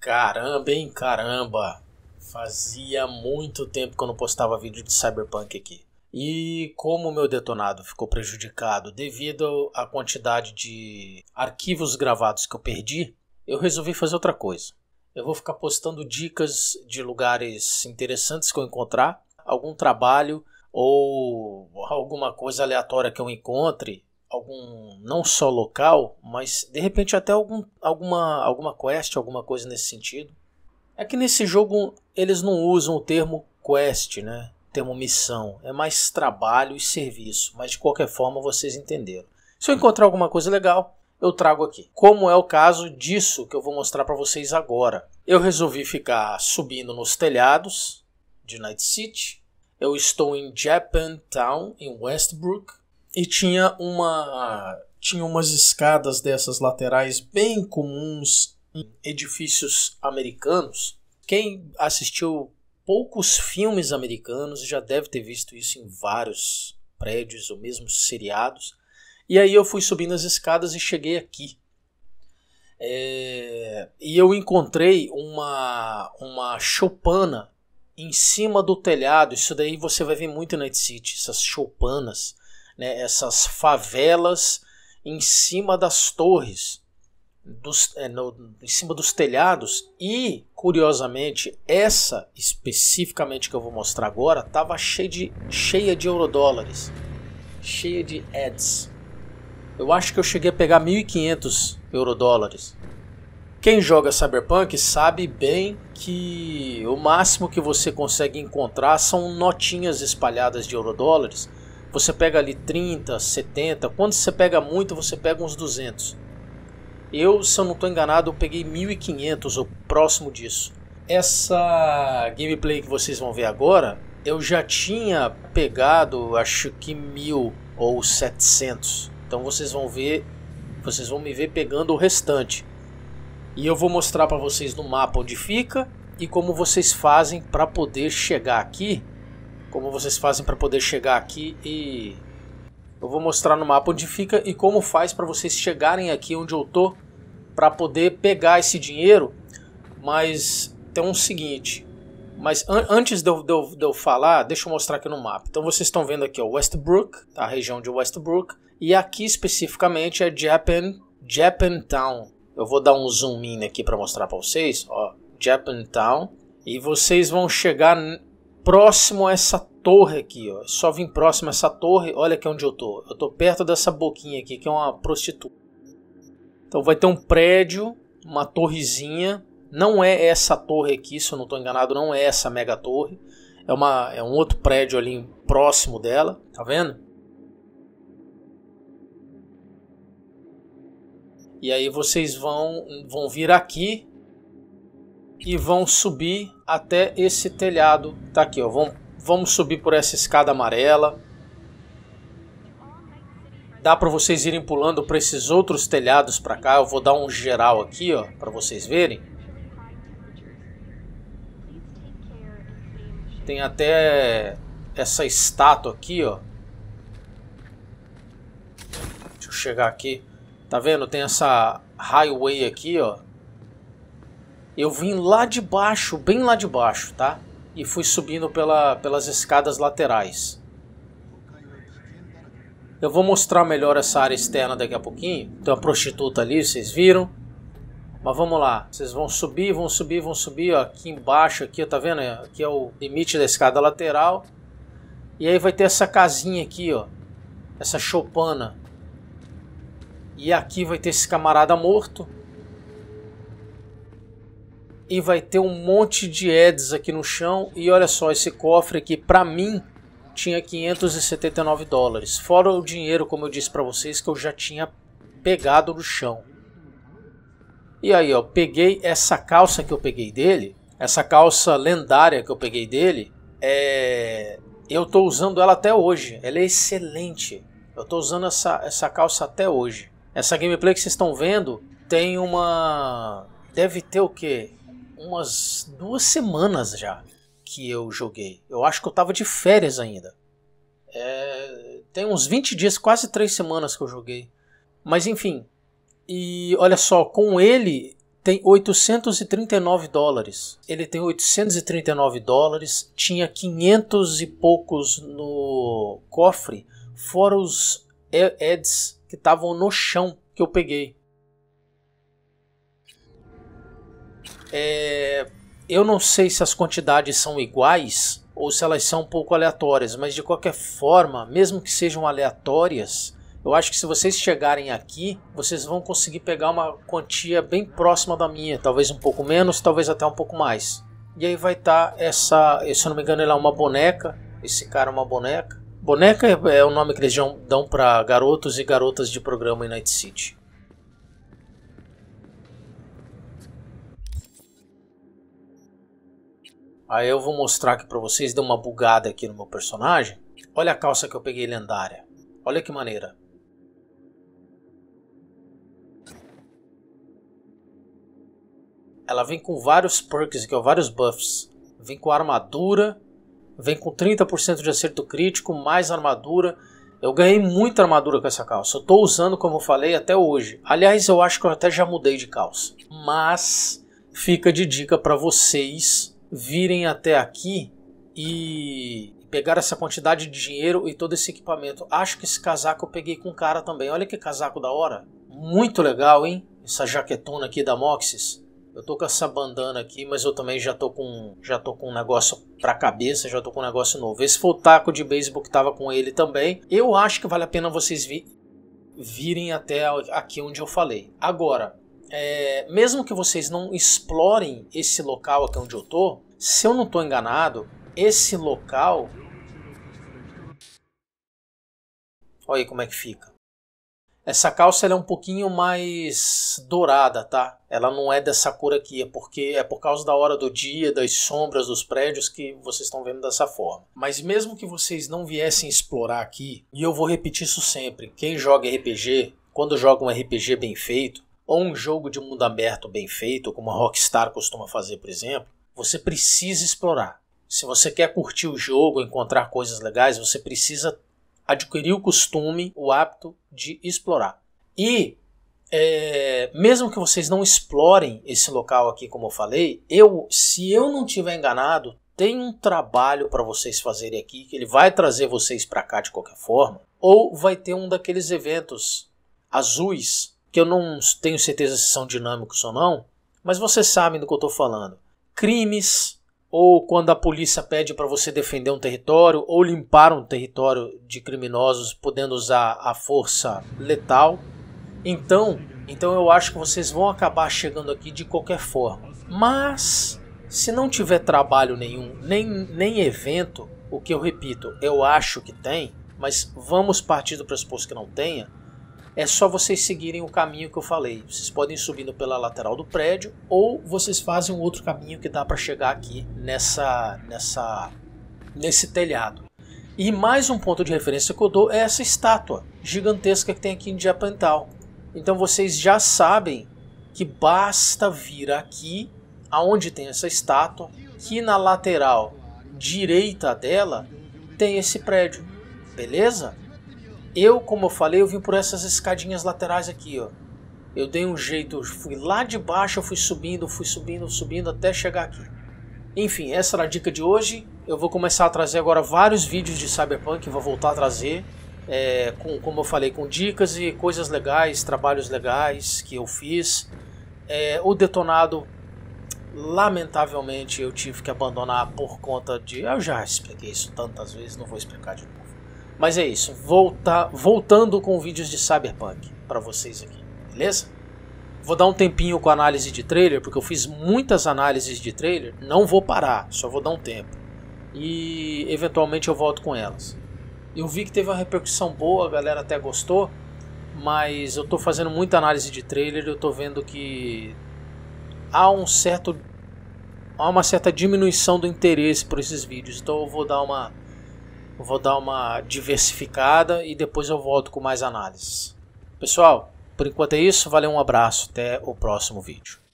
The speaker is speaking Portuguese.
Caramba, hein? Caramba! Fazia muito tempo que eu não postava vídeo de Cyberpunk aqui. E como o meu detonado ficou prejudicado devido à quantidade de arquivos gravados que eu perdi, eu resolvi fazer outra coisa. Eu vou ficar postando dicas de lugares interessantes que eu encontrar, algum trabalho ou alguma coisa aleatória que eu encontre algum não só local, mas de repente até algum, alguma alguma quest, alguma coisa nesse sentido. É que nesse jogo eles não usam o termo quest, né? O termo missão, é mais trabalho e serviço, mas de qualquer forma vocês entenderam. Se eu encontrar alguma coisa legal, eu trago aqui. Como é o caso disso que eu vou mostrar para vocês agora. Eu resolvi ficar subindo nos telhados de Night City. Eu estou em Japantown, em Westbrook e tinha uma tinha umas escadas dessas laterais bem comuns em edifícios americanos. Quem assistiu poucos filmes americanos já deve ter visto isso em vários prédios ou mesmo seriados. E aí eu fui subindo as escadas e cheguei aqui. É... e eu encontrei uma, uma choupana em cima do telhado. Isso daí você vai ver muito na Night City, essas choupanas né, essas favelas em cima das torres, dos, é, no, em cima dos telhados. E, curiosamente, essa especificamente que eu vou mostrar agora estava cheia de, cheia de eurodólares, cheia de ads. Eu acho que eu cheguei a pegar 1.500 eurodólares. Quem joga Cyberpunk sabe bem que o máximo que você consegue encontrar são notinhas espalhadas de eurodólares você pega ali 30, 70. Quando você pega muito, você pega uns 200. Eu, se eu não estou enganado, eu peguei 1500 ou próximo disso. Essa gameplay que vocês vão ver agora, eu já tinha pegado, acho que 1000 ou 700. Então vocês vão ver, vocês vão me ver pegando o restante. E eu vou mostrar para vocês no mapa onde fica e como vocês fazem para poder chegar aqui como vocês fazem para poder chegar aqui e eu vou mostrar no mapa onde fica e como faz para vocês chegarem aqui onde eu tô para poder pegar esse dinheiro. Mas tem um seguinte. Mas an antes de eu, de, eu, de eu, falar, deixa eu mostrar aqui no mapa. Então vocês estão vendo aqui o Westbrook, a região de Westbrook. E aqui especificamente é Japan, Japantown. Eu vou dar um zoom in aqui para mostrar para vocês. Ó, Japantown. E vocês vão chegar próximo a essa torre aqui, ó. Só vim próximo a essa torre, olha aqui onde eu tô. Eu tô perto dessa boquinha aqui, que é uma prostituta. Então vai ter um prédio, uma torrezinha. Não é essa torre aqui, se eu não estou enganado, não é essa mega torre. É, uma, é um outro prédio ali próximo dela, tá vendo? E aí vocês vão, vão vir aqui e vão subir até esse telhado. Tá aqui, ó. vamos subir por essa escada amarela. Dá para vocês irem pulando para esses outros telhados para cá. Eu vou dar um geral aqui, ó, para vocês verem. Tem até essa estátua aqui, ó. Deixa eu chegar aqui. Tá vendo? Tem essa highway aqui, ó. Eu vim lá de baixo, bem lá de baixo, tá? E fui subindo pela, pelas escadas laterais. Eu vou mostrar melhor essa área externa daqui a pouquinho. Tem uma prostituta ali, vocês viram. Mas vamos lá, vocês vão subir, vão subir, vão subir, ó, aqui embaixo, aqui, ó, tá vendo? Aqui é o limite da escada lateral. E aí vai ter essa casinha aqui, ó, essa chopana. E aqui vai ter esse camarada morto e vai ter um monte de ads aqui no chão. E olha só, esse cofre aqui, para mim, tinha 579 dólares. Fora o dinheiro, como eu disse para vocês, que eu já tinha pegado no chão. E aí, ó, peguei essa calça que eu peguei dele, essa calça lendária que eu peguei dele, é... eu tô usando ela até hoje. Ela é excelente. Eu tô usando essa, essa calça até hoje. Essa gameplay que vocês estão vendo tem uma. Deve ter o que? umas duas semanas já que eu joguei. Eu acho que eu tava de férias ainda. É, tem uns 20 dias, quase 3 semanas que eu joguei. Mas enfim. E olha só, com ele tem 839 dólares. Ele tem 839 dólares, tinha 500 e poucos no cofre, fora os ads que estavam no chão que eu peguei. É, eu não sei se as quantidades são iguais ou se elas são um pouco aleatórias, mas de qualquer forma, mesmo que sejam aleatórias, eu acho que se vocês chegarem aqui, vocês vão conseguir pegar uma quantia bem próxima da minha, talvez um pouco menos, talvez até um pouco mais. E aí vai estar tá essa, eh, se eu não me engano, ele é uma boneca, esse cara é uma boneca. Boneca é, é o nome que eles dão para garotos e garotas de programa em Night City. Aí eu vou mostrar aqui para vocês, deu uma bugada aqui no meu personagem. Olha a calça que eu peguei lendária. Olha que maneira. Ela vem com vários perks aqui, ó, vários buffs. Vem com armadura, vem com 30% de acerto crítico, mais armadura. Eu ganhei muita armadura com essa calça. Eu tô usando, como eu falei, até hoje. Aliás, eu acho que eu até já mudei de calça. Mas fica de dica para vocês virem até aqui e pegar essa quantidade de dinheiro e todo esse equipamento. Acho que esse casaco eu peguei com um cara também. Olha que casaco da hora. Muito legal, hein? Essa jaquetona aqui da Moxis. Eu tô com essa bandana aqui, mas eu também já tô com já tô com um negócio pra cabeça, já tô com um negócio novo. Esse foi o taco de beisebol que tava com ele também. Eu acho que vale a pena vocês vi virem até aqui onde eu falei. Agora, é, mesmo que vocês não explorem esse local aqui onde eu tô, se eu não estou enganado, esse local... Olha aí como é que fica. Essa calça é um pouquinho mais dourada, tá? Ela não é dessa cor aqui, é porque é por causa da hora do dia, das sombras dos prédios que vocês estão vendo dessa forma. Mas mesmo que vocês não viessem explorar aqui, e eu vou repetir isso sempre, quem joga RPG, quando joga um RPG bem feito, ou um jogo de mundo aberto bem feito, como a Rockstar costuma fazer, por exemplo, você precisa explorar. Se você quer curtir o jogo, encontrar coisas legais, você precisa adquirir o costume, o hábito de explorar. E é, mesmo que vocês não explorem esse local aqui, como eu falei, eu, se eu não tiver enganado, tem um trabalho para vocês fazerem aqui que ele vai trazer vocês para cá de qualquer forma, ou vai ter um daqueles eventos azuis que eu não tenho certeza se são dinâmicos ou não, mas vocês sabem do que eu estou falando. Crimes, ou quando a polícia pede para você defender um território, ou limpar um território de criminosos, podendo usar a força letal. Então, então eu acho que vocês vão acabar chegando aqui de qualquer forma. Mas, se não tiver trabalho nenhum, nem, nem evento, o que eu repito, eu acho que tem, mas vamos partir do pressuposto que não tenha, é só vocês seguirem o caminho que eu falei. Vocês podem ir subindo pela lateral do prédio ou vocês fazem um outro caminho que dá para chegar aqui nessa, nessa, nesse telhado. E mais um ponto de referência que eu dou é essa estátua gigantesca que tem aqui em Diapental. Então vocês já sabem que basta vir aqui, aonde tem essa estátua, que na lateral direita dela tem esse prédio, beleza? Eu, como eu falei, eu vim por essas escadinhas laterais aqui, ó. Eu dei um jeito, fui lá de baixo, fui subindo, fui subindo, subindo até chegar aqui. Enfim, essa era a dica de hoje. Eu vou começar a trazer agora vários vídeos de Cyberpunk, vou voltar a trazer. É, com, como eu falei, com dicas e coisas legais, trabalhos legais que eu fiz. É, o detonado, lamentavelmente, eu tive que abandonar por conta de. Eu já expliquei isso tantas vezes, não vou explicar de novo. Mas é isso, volta, voltando com vídeos de Cyberpunk para vocês aqui, beleza? Vou dar um tempinho com análise de trailer, porque eu fiz muitas análises de trailer, não vou parar, só vou dar um tempo. E eventualmente eu volto com elas. Eu vi que teve uma repercussão boa, a galera até gostou, mas eu tô fazendo muita análise de trailer, eu tô vendo que há um certo há uma certa diminuição do interesse por esses vídeos, então eu vou dar uma vou dar uma diversificada e depois eu volto com mais análises. Pessoal, por enquanto é isso, valeu, um abraço, até o próximo vídeo.